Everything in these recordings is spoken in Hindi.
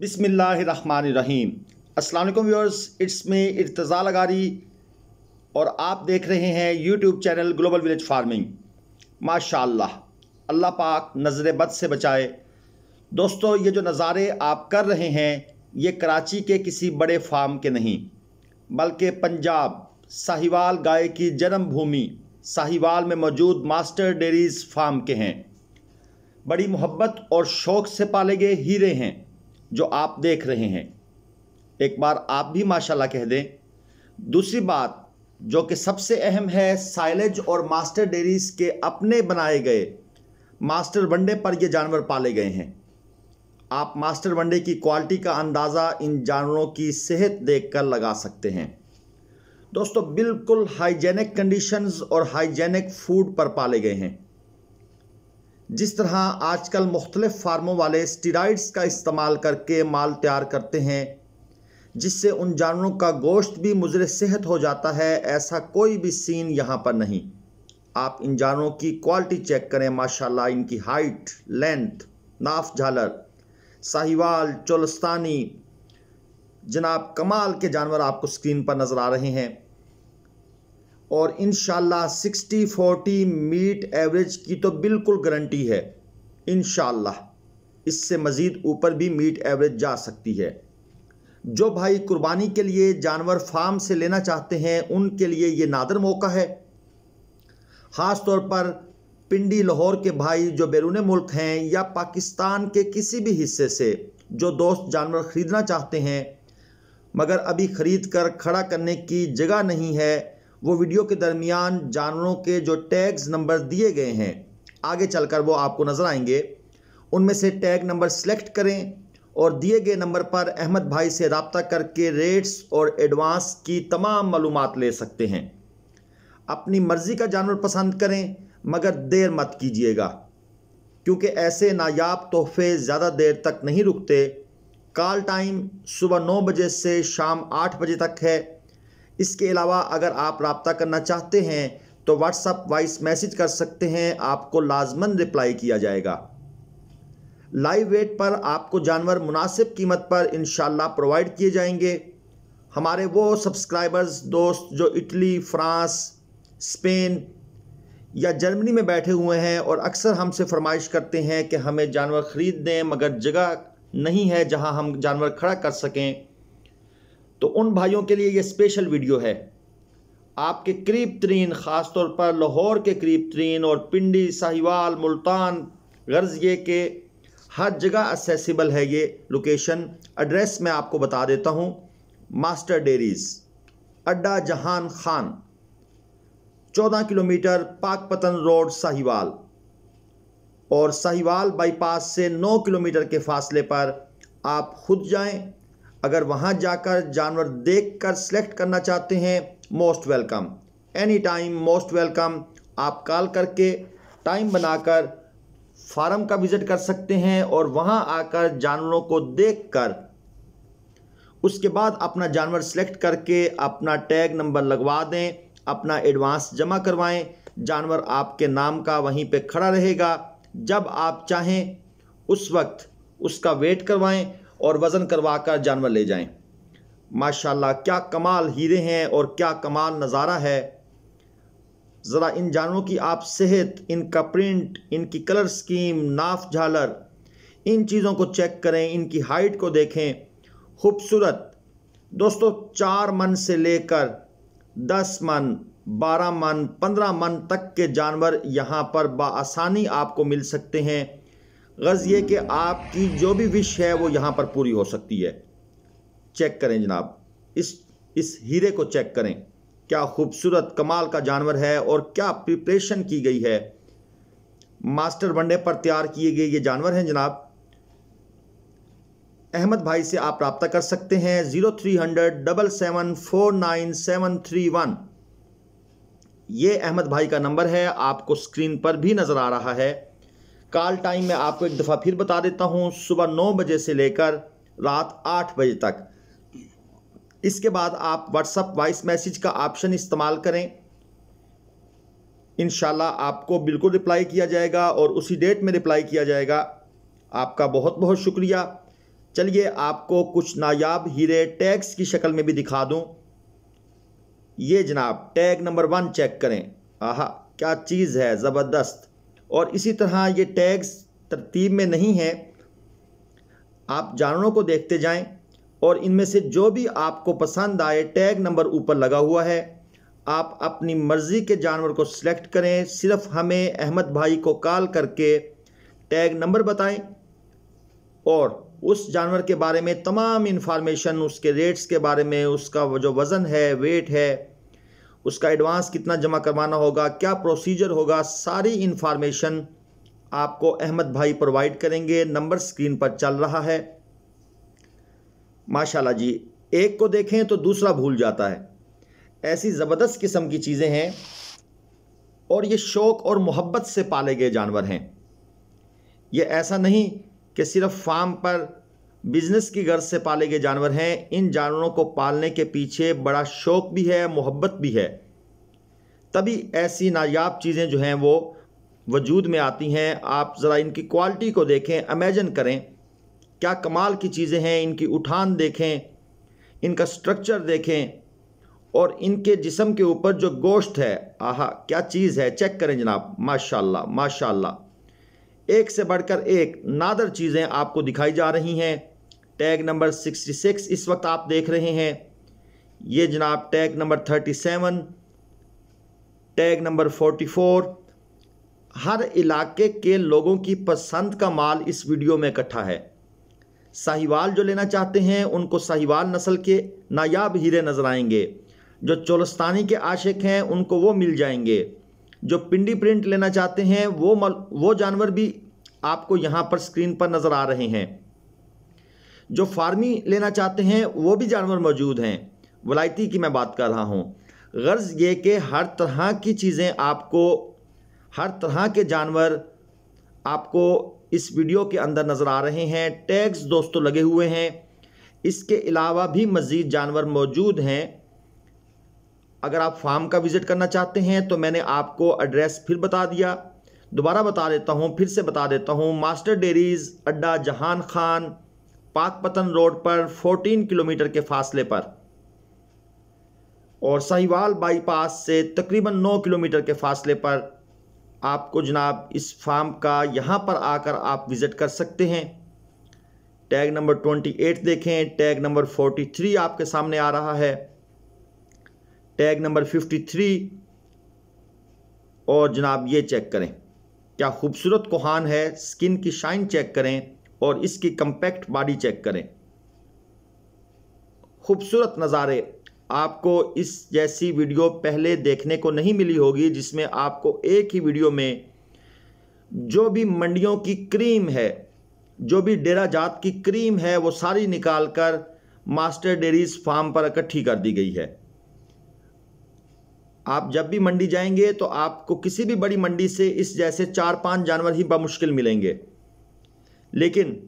बिसमीम असलम व्यूअर्स इट्स में इर्तज़ा लगारी और आप देख रहे हैं YouTube channel global village farming माशा अल्लाह पाक नज़र बद से बचाए दोस्तों ये जो नज़ारे आप कर रहे हैं ये कराची के किसी बड़े फार्म के नहीं बल्कि पंजाब साहिवाल गाय की जन्मभूमि साहिवाल में मौजूद मास्टर डेरीज फार्म के हैं बड़ी मोहब्बत और शौक़ से पाले गए हीरे हैं जो आप देख रहे हैं एक बार आप भी माशाल्लाह कह दें दूसरी बात जो कि सबसे अहम है साइलेज और मास्टर डेरीज के अपने बनाए गए मास्टर वनडे पर ये जानवर पाले गए हैं आप मास्टर वनडे की क्वालिटी का अंदाज़ा इन जानवरों की सेहत देखकर लगा सकते हैं दोस्तों बिल्कुल हाइजेनिक कंडीशंस और हाइजेनिक फूड पर पाले गए हैं जिस तरह आजकल मुख्तलिफ़ फार्मों वाले स्टीराइड्स का इस्तेमाल करके माल तैयार करते हैं जिससे उन जानवरों का गोश्त भी मुजर सेहत हो जाता है ऐसा कोई भी सीन यहाँ पर नहीं आप इन जानवरों की क्वालिटी चेक करें माशाल्लाह इनकी हाइट लेंथ नाफ झालर साहिवाल चोलस्तानी जनाब कमाल के जानवर आपको स्क्रीन पर नज़र आ रहे हैं और इन सिक्सटी फोर्टी मीट एवरेज की तो बिल्कुल गारंटी है इन इससे मज़ीद ऊपर भी मीट एवरेज जा सकती है जो भाई कुर्बानी के लिए जानवर फार्म से लेना चाहते हैं उनके लिए ये नादर मौका है ख़ास तौर पर पिंडी लाहौर के भाई जो बैरून मुल्क हैं या पाकिस्तान के किसी भी हिस्से से जो दोस्त जानवर ख़रीदना चाहते हैं मगर अभी ख़रीद कर खड़ा करने की जगह नहीं है वो वीडियो के दरमियान जानवरों के जो टैग्स नंबर दिए गए हैं आगे चलकर वो आपको नज़र आएंगे उनमें से टैग नंबर सेलेक्ट करें और दिए गए नंबर पर अहमद भाई से रबता करके रेट्स और एडवांस की तमाम मालूम ले सकते हैं अपनी मर्ज़ी का जानवर पसंद करें मगर देर मत कीजिएगा क्योंकि ऐसे नायाब तोहफे ज़्यादा देर तक नहीं रुकते कॉल टाइम सुबह नौ बजे से शाम आठ बजे तक है इसके अलावा अगर आप रबता करना चाहते हैं तो व्हाट्सअप वॉइस मैसेज कर सकते हैं आपको लाजमन रिप्लाई किया जाएगा लाइव वेट पर आपको जानवर मुनासिब कीमत पर इन प्रोवाइड किए जाएंगे हमारे वो सब्सक्राइबर्स दोस्त जो इटली फ्रांस स्पेन या जर्मनी में बैठे हुए हैं और अक्सर हमसे फरमाइश करते हैं कि हमें जानवर ख़रीद दें मगर जगह नहीं है जहां हम जानवर खड़ा कर सकें तो उन भाइयों के लिए ये स्पेशल वीडियो है आपके करीब तरीन ख़ास तौर पर लाहौर के करीब तरीन और पिंडी साहिवाल मुल्तान गर्ज़ ये के हर जगह असेसिबल है ये लोकेशन एड्रेस मैं आपको बता देता हूँ मास्टर डेरीज़ अड्डा जहान खान चौदह किलोमीटर पाकपतन रोड साहिवाल और साहिवाल बाईपास से नौ किलोमीटर के फासले पर आप खुद जाएं अगर वहाँ जाकर जानवर देख कर सिलेक्ट करना चाहते हैं most welcome any time most welcome आप कॉल करके टाइम बनाकर फार्म का विज़िट कर सकते हैं और वहाँ आकर जानवरों को देखकर उसके बाद अपना जानवर सेलेक्ट करके अपना टैग नंबर लगवा दें अपना एडवांस जमा करवाएं जानवर आपके नाम का वहीं पे खड़ा रहेगा जब आप चाहें उस वक्त उसका वेट करवाएं और वज़न करवा कर जानवर ले जाएं माशाल्लाह क्या कमाल हीरे हैं और क्या कमाल नज़ारा है ज़रा इन जानवरों की आप सेहत इनका प्रिंट इनकी कलर स्कीम नाफ झालर इन चीज़ों को चेक करें इनकी हाइट को देखें खूबसूरत दोस्तों चार मन से लेकर दस मन बारह मन पंद्रह मन तक के जानवर यहाँ पर बसानी आपको मिल सकते हैं गर्ज ये कि आपकी जो भी विश है वो यहाँ पर पूरी हो सकती है चेक करें जनाब इस इस हीरे को चेक करें क्या खूबसूरत कमाल का जानवर है और क्या प्रिपरेशन की गई है मास्टर बंडे पर तैयार किए गए ये जानवर हैं जनाब अहमद भाई से आप रबता कर सकते हैं zero three hundred double seven four nine seven three one ये अहमद भाई का नंबर है आपको स्क्रीन पर भी नज़र आ रहा है कॉल टाइम में आपको एक दफ़ा फिर बता देता हूँ सुबह नौ बजे से लेकर रात आठ बजे तक इसके बाद आप व्हाट्सअप वॉइस मैसेज का ऑप्शन इस्तेमाल करें इन आपको बिल्कुल रिप्लाई किया जाएगा और उसी डेट में रिप्लाई किया जाएगा आपका बहुत बहुत शुक्रिया चलिए आपको कुछ नायाब हीरे टैग्स की शक्ल में भी दिखा दूं ये जनाब टैग नंबर वन चेक करें आह क्या चीज़ है ज़बरदस्त और इसी तरह ये टैग्स तरतीब में नहीं है आप जानवरों को देखते जाएं और इनमें से जो भी आपको पसंद आए टैग नंबर ऊपर लगा हुआ है आप अपनी मर्ज़ी के जानवर को सिलेक्ट करें सिर्फ हमें अहमद भाई को कॉल करके टैग नंबर बताएं और उस जानवर के बारे में तमाम इन्फॉर्मेशन उसके रेट्स के बारे में उसका जो वज़न है वेट है उसका एडवांस कितना जमा करवाना होगा क्या प्रोसीजर होगा सारी इन्फॉर्मेशन आपको अहमद भाई प्रोवाइड करेंगे नंबर स्क्रीन पर चल रहा है माशाल्लाह जी एक को देखें तो दूसरा भूल जाता है ऐसी ज़बरदस्त किस्म की चीज़ें हैं और ये शौक़ और मोहब्बत से पाले गए जानवर हैं ये ऐसा नहीं कि सिर्फ फार्म पर बिजनेस की गर्ज से पाले गए जानवर हैं इन जानवरों को पालने के पीछे बड़ा शौक भी है मोहब्बत भी है तभी ऐसी नायाब चीज़ें जो हैं वो वजूद में आती हैं आप ज़रा इनकी क्वालिटी को देखें अमेजन करें क्या कमाल की चीज़ें हैं इनकी उठान देखें इनका स्ट्रक्चर देखें और इनके जिसम के ऊपर जो गोश्त है आहा क्या चीज़ है चेक करें जनाब माशाल्लाह माशाल्लाह एक से बढ़कर एक नादर चीज़ें आपको दिखाई जा रही हैं टैग नंबर 66 इस वक्त आप देख रहे हैं ये जनाब टैग नंबर 37 टैग नंबर 44 हर इलाके के लोगों की पसंद का माल इस वीडियो में इकट्ठा है साहिवाल जो लेना चाहते हैं उनको साहिवाल नस्ल के नायाब हीरे नज़र आएंगे जो चोलस्तानी के आशिक हैं उनको वो मिल जाएंगे जो पिंडी प्रिंट लेना चाहते हैं वो मल, वो जानवर भी आपको यहाँ पर स्क्रीन पर नज़र आ रहे हैं जो फार्मी लेना चाहते हैं वो भी जानवर मौजूद हैं वलायती की मैं बात कर रहा हूँ गर्ज़ ये कि हर तरह की चीज़ें आपको हर तरह के जानवर आपको इस वीडियो के अंदर नज़र आ रहे हैं टैग्स दोस्तों लगे हुए हैं इसके अलावा भी मज़ीद जानवर मौजूद हैं अगर आप फार्म का विज़िट करना चाहते हैं तो मैंने आपको एड्रेस फिर बता दिया दोबारा बता देता हूँ फिर से बता देता हूँ मास्टर डेरीज़ अड्डा जहान खान पाकपतन रोड पर 14 किलोमीटर के फासले पर और सहीवाल बाईपास से तकरीबन 9 किलोमीटर के फासले पर आपको जनाब इस फार्म का यहाँ पर आकर आप विज़िट कर सकते हैं टैग नंबर 28 देखें टैग नंबर 43 आपके सामने आ रहा है टैग नंबर 53 और जनाब ये चेक करें क्या खूबसूरत कोहान है स्किन की शाइन चेक करें और इसकी कंपैक्ट बॉडी चेक करें खूबसूरत नज़ारे आपको इस जैसी वीडियो पहले देखने को नहीं मिली होगी जिसमें आपको एक ही वीडियो में जो भी मंडियों की क्रीम है जो भी डेरा जात की क्रीम है वो सारी निकाल कर मास्टर डेरीज फार्म पर इकट्ठी कर दी गई है आप जब भी मंडी जाएंगे तो आपको किसी भी बड़ी मंडी से इस जैसे चार पांच जानवर ही बमुश्किल मिलेंगे लेकिन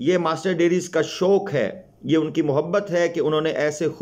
ये मास्टर डेरीज का शौक़ है ये उनकी मोहब्बत है कि उन्होंने ऐसे